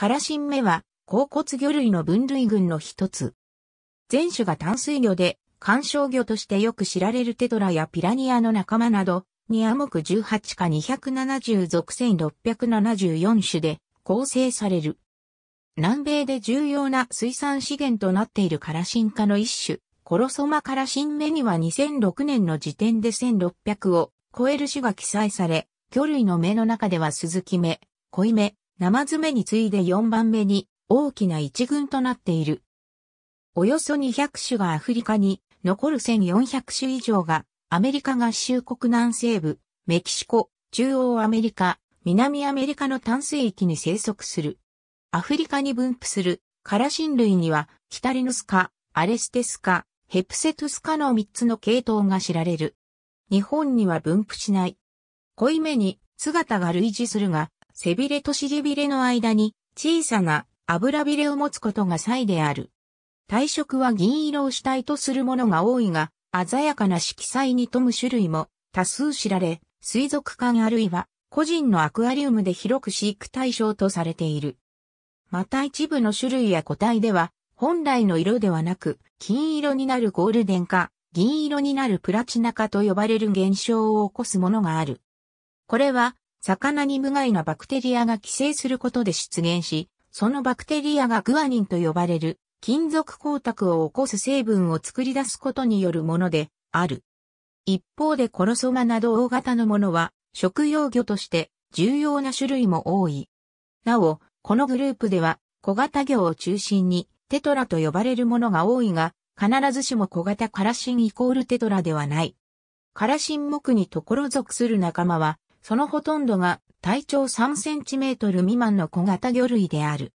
カラシン芽は、甲骨魚類の分類群の一つ。全種が淡水魚で、観賞魚としてよく知られるテトラやピラニアの仲間など、ニア目18か270属1674種で構成される。南米で重要な水産資源となっているカラシン科の一種、コロソマカラシンメには2006年の時点で1600を超える種が記載され、魚類の目の中ではスズキ目、コイ目、生爪に次いで4番目に大きな一群となっている。およそ200種がアフリカに、残る1400種以上がアメリカ合衆国南西部、メキシコ、中央アメリカ、南アメリカの淡水域に生息する。アフリカに分布するカラシン類には、キタリノスカ、アレステスカ、ヘプセトスカの3つの系統が知られる。日本には分布しない。濃い目に姿が類似するが、背びれと尻びれの間に小さな油びれを持つことが際である。体色は銀色を主体とするものが多いが、鮮やかな色彩に富む種類も多数知られ、水族館あるいは個人のアクアリウムで広く飼育対象とされている。また一部の種類や個体では、本来の色ではなく、金色になるゴールデンか、銀色になるプラチナ化と呼ばれる現象を起こすものがある。これは、魚に無害なバクテリアが寄生することで出現し、そのバクテリアがグアニンと呼ばれる金属光沢を起こす成分を作り出すことによるものである。一方でコロソマなど大型のものは食用魚として重要な種類も多い。なお、このグループでは小型魚を中心にテトラと呼ばれるものが多いが、必ずしも小型カラシンイコールテトラではない。カラシン目にところ属する仲間はそのほとんどが体長3センチメートル未満の小型魚類である。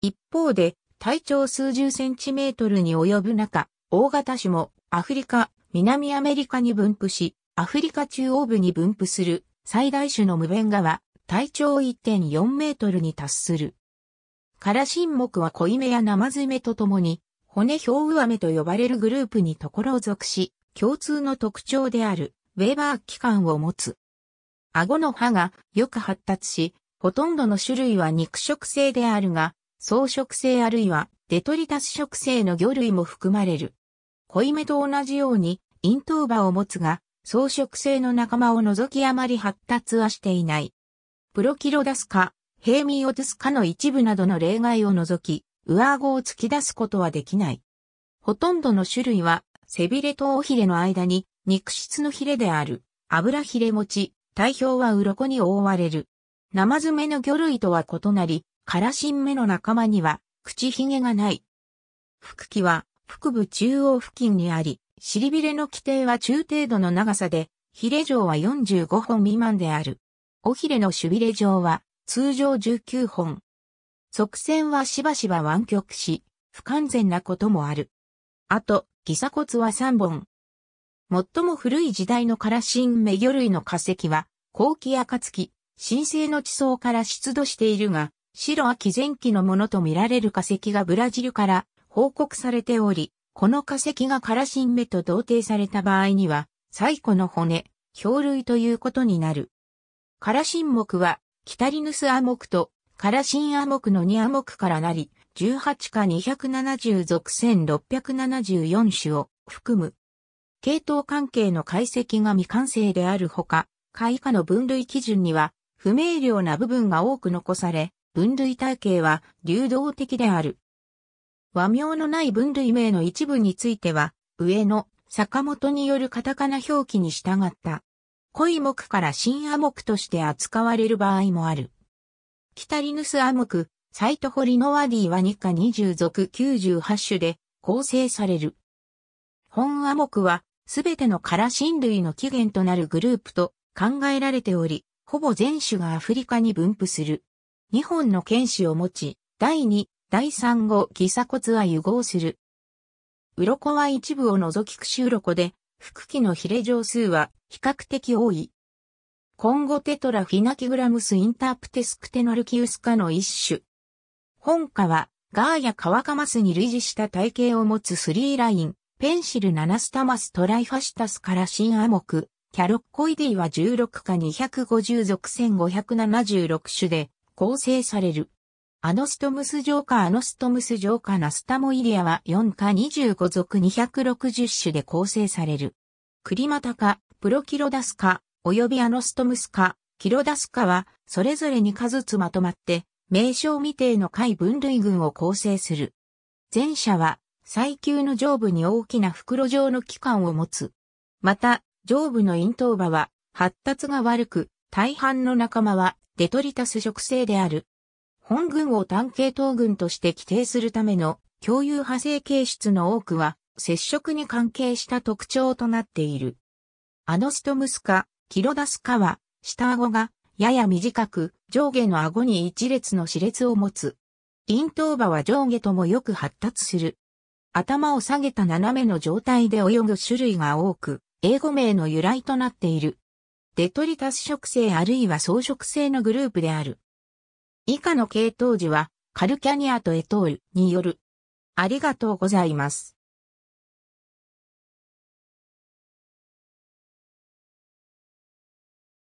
一方で、体長数十センチメートルに及ぶ中、大型種もアフリカ、南アメリカに分布し、アフリカ中央部に分布する最大種の無弁ンは体長1.4メートルに達する。カラシンモクは濃い目や生マズメとともに、骨表上目と呼ばれるグループにところを属し、共通の特徴であるウェーバー器官を持つ。顎の歯がよく発達し、ほとんどの種類は肉食性であるが、草食性あるいはデトリタス食性の魚類も含まれる。濃いめと同じように、咽頭歯を持つが、草食性の仲間を除きあまり発達はしていない。プロキロダスかヘ民ミオトスの一部などの例外を除き、上顎を突き出すことはできない。ほとんどの種類は、背びれと尾ひれの間に肉質のひれである、油ひれ持ち、体表は鱗に覆われる。ナマズメの魚類とは異なり、カラシンメの仲間には、口ひげがない。腹器は、腹部中央付近にあり、尻びれの規定は中程度の長さで、ヒレ状は45本未満である。尾ひれの守備れ状は、通常19本。側線はしばしば湾曲し、不完全なこともある。あと、ギサ骨は3本、最も古い時代のカラシンメ魚類の化石は、後期月、新生の地層から出土しているが、白亜紀前期のものと見られる化石がブラジルから報告されており、この化石がカラシンメと同定された場合には、最古の骨、氷類ということになる。カラシン木は、キタリヌスアモクとカラシンアモクの2モクからなり、18か270属1674種を含む系統関係の解析が未完成であるほか、下以下の分類基準には不明瞭な部分が多く残され、分類体系は流動的である。和名のない分類名の一部については、上の坂本によるカタカナ表記に従った。濃い目から新亜目として扱われる場合もある。キタリヌス亜目、サイトホリノワディは2か20属98種で構成される。本亜目はすべてのカラ神類の起源となるグループと考えられており、ほぼ全種がアフリカに分布する。日本の剣士を持ち、第2、第3語、ギサ骨は融合する。鱗は一部を除き串鱗で、腹器のヒレ上数は比較的多い。今後テトラフィナキグラムスインタープテスクテノルキウス科の一種。本科はガーやカワカマスに類似した体型を持つスリーライン、ペンシルナナスタマストライファシタスから新亜目、キャロッコイディは16か250属1576種で構成される。アノストムス上ーアノストムス上ーナスタモイリアは4か25属260種で構成される。クリマタカ、プロキロダスお及びアノストムスカ、キロダスカは、それぞれに数ずつまとまって、名称未定の貝分類群を構成する。前者は、最急の上部に大きな袋状の器官を持つ。また、上部の咽頭馬は発達が悪く、大半の仲間はデトリタス植生である。本群を単系統群として規定するための共有派生形質の多くは、接触に関係した特徴となっている。アノストムスカ、キロダスカは、下顎がやや短く、上下の顎に一列の歯列を持つ。咽頭馬は上下ともよく発達する。頭を下げた斜めの状態で泳ぐ種類が多く、英語名の由来となっている。デトリタス植生あるいは草食性のグループである。以下の系統樹は、カルキャニアとエトールによる。ありがとうございます。